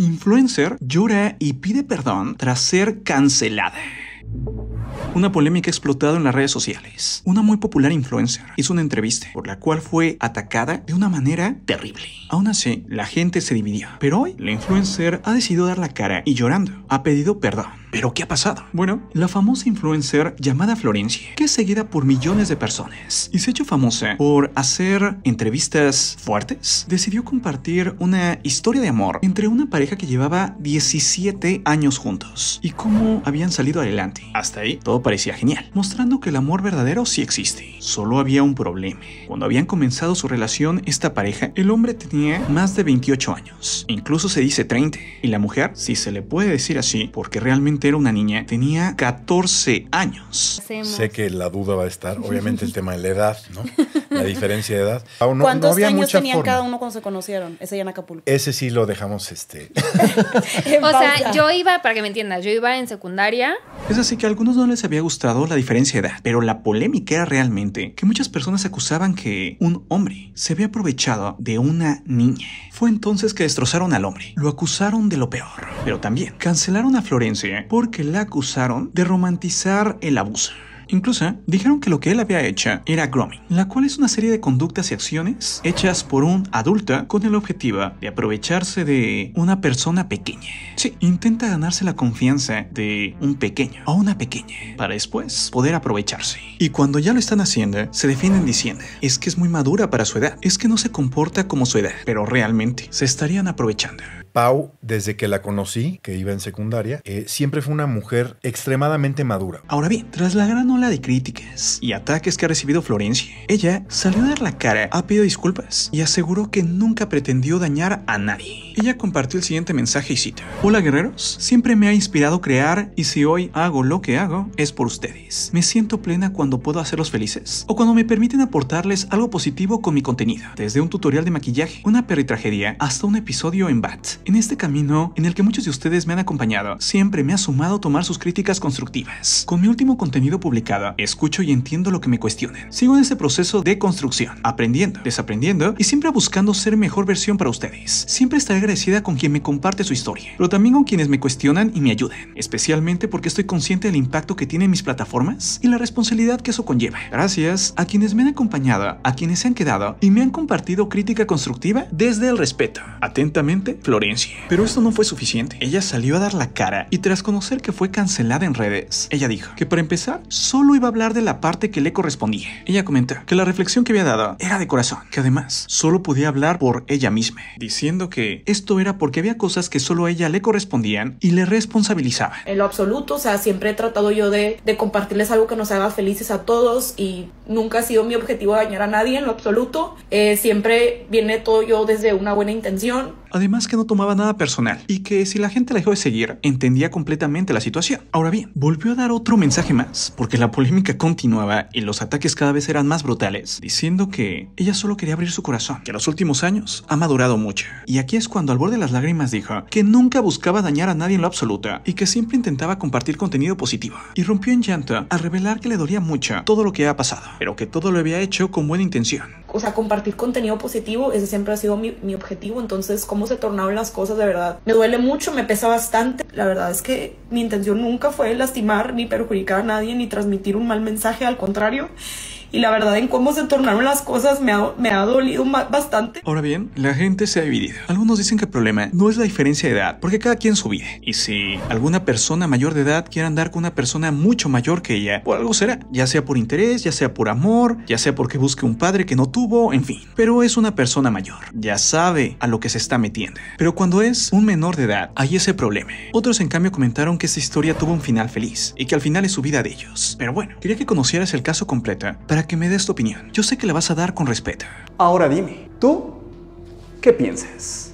Influencer llora y pide perdón tras ser cancelada. Una polémica ha explotado en las redes sociales. Una muy popular influencer hizo una entrevista por la cual fue atacada de una manera terrible. Aún así, la gente se dividió. Pero hoy, la influencer ha decidido dar la cara y llorando ha pedido perdón. ¿Pero qué ha pasado? Bueno, la famosa influencer llamada Florencia, que es seguida por millones de personas y se ha hecho famosa por hacer entrevistas fuertes, decidió compartir una historia de amor entre una pareja que llevaba 17 años juntos y cómo habían salido adelante. Hasta ahí, todo parecía genial, mostrando que el amor verdadero sí existe. Solo había un problema. Cuando habían comenzado su relación, esta pareja, el hombre tenía más de 28 años, incluso se dice 30, y la mujer, si se le puede decir así, porque realmente era una niña, tenía 14 años. Sé que la duda va a estar, obviamente el tema de la edad, ¿no? La diferencia de edad. ¿Cuántos había años tenían cada uno cuando se conocieron? Ese ya en Acapulco. Ese sí lo dejamos este. o sea, yo iba, para que me entiendas, yo iba en secundaria. Es así que algunos no les había gustado la diferencia de edad, pero la polémica era realmente que muchas personas acusaban que un hombre se había aprovechado de una niña. Fue entonces que destrozaron al hombre, lo acusaron de lo peor, pero también cancelaron a Florencia porque la acusaron de romantizar el abuso. Incluso ¿eh? dijeron que lo que él había hecho era grooming, la cual es una serie de conductas y acciones hechas por un adulto con el objetivo de aprovecharse de una persona pequeña. Sí, intenta ganarse la confianza de un pequeño o una pequeña para después poder aprovecharse. Y cuando ya lo están haciendo, se defienden diciendo, es que es muy madura para su edad, es que no se comporta como su edad, pero realmente se estarían aprovechando. Pau, desde que la conocí, que iba en secundaria, eh, siempre fue una mujer extremadamente madura. Ahora bien, tras la gran ola de críticas y ataques que ha recibido Florencia, ella salió a dar la cara, ha pedido disculpas y aseguró que nunca pretendió dañar a nadie. Ella compartió el siguiente mensaje y cita. Hola guerreros, siempre me ha inspirado crear y si hoy hago lo que hago es por ustedes. Me siento plena cuando puedo hacerlos felices o cuando me permiten aportarles algo positivo con mi contenido, desde un tutorial de maquillaje, una peritragería, hasta un episodio en BAT. En este camino, en el que muchos de ustedes me han acompañado, siempre me ha sumado tomar sus críticas constructivas. Con mi último contenido publicado, escucho y entiendo lo que me cuestionen. Sigo en ese proceso de construcción, aprendiendo, desaprendiendo y siempre buscando ser mejor versión para ustedes. Siempre estaré agradecida con quien me comparte su historia, pero también con quienes me cuestionan y me ayuden. especialmente porque estoy consciente del impacto que tienen mis plataformas y la responsabilidad que eso conlleva. Gracias a quienes me han acompañado, a quienes se han quedado y me han compartido crítica constructiva desde el respeto. Atentamente, Florín. Pero esto no fue suficiente. Ella salió a dar la cara y tras conocer que fue cancelada en redes, ella dijo que para empezar solo iba a hablar de la parte que le correspondía. Ella comentó que la reflexión que había dado era de corazón, que además solo podía hablar por ella misma, diciendo que esto era porque había cosas que solo a ella le correspondían y le responsabilizaba En lo absoluto, o sea, siempre he tratado yo de, compartirles algo que nos haga felices a todos y nunca ha sido mi objetivo dañar a nadie en lo absoluto. Eh, siempre viene todo yo desde una buena intención Además que no tomaba nada personal y que si la gente la dejó de seguir, entendía completamente la situación. Ahora bien, volvió a dar otro mensaje más, porque la polémica continuaba y los ataques cada vez eran más brutales, diciendo que ella solo quería abrir su corazón, que en los últimos años ha madurado mucho. Y aquí es cuando al borde de las lágrimas dijo que nunca buscaba dañar a nadie en lo absoluto y que siempre intentaba compartir contenido positivo. Y rompió en llanto al revelar que le dolía mucho todo lo que había pasado, pero que todo lo había hecho con buena intención o sea, compartir contenido positivo, ese siempre ha sido mi, mi objetivo, entonces cómo se tornaron las cosas de verdad. Me duele mucho, me pesa bastante, la verdad es que mi intención nunca fue lastimar ni perjudicar a nadie ni transmitir un mal mensaje, al contrario. Y la verdad en cómo se tornaron las cosas me ha, me ha dolido bastante. Ahora bien, la gente se ha dividido. Algunos dicen que el problema no es la diferencia de edad, porque cada quien su vida. Y si alguna persona mayor de edad quiere andar con una persona mucho mayor que ella, por algo será. Ya sea por interés, ya sea por amor, ya sea porque busque un padre que no tuvo, en fin. Pero es una persona mayor. Ya sabe a lo que se está metiendo. Pero cuando es un menor de edad, hay ese problema. Otros en cambio comentaron que esta historia tuvo un final feliz y que al final es su vida de ellos. Pero bueno, quería que conocieras el caso completo para que me des tu opinión. Yo sé que la vas a dar con respeto. Ahora dime, ¿tú qué piensas?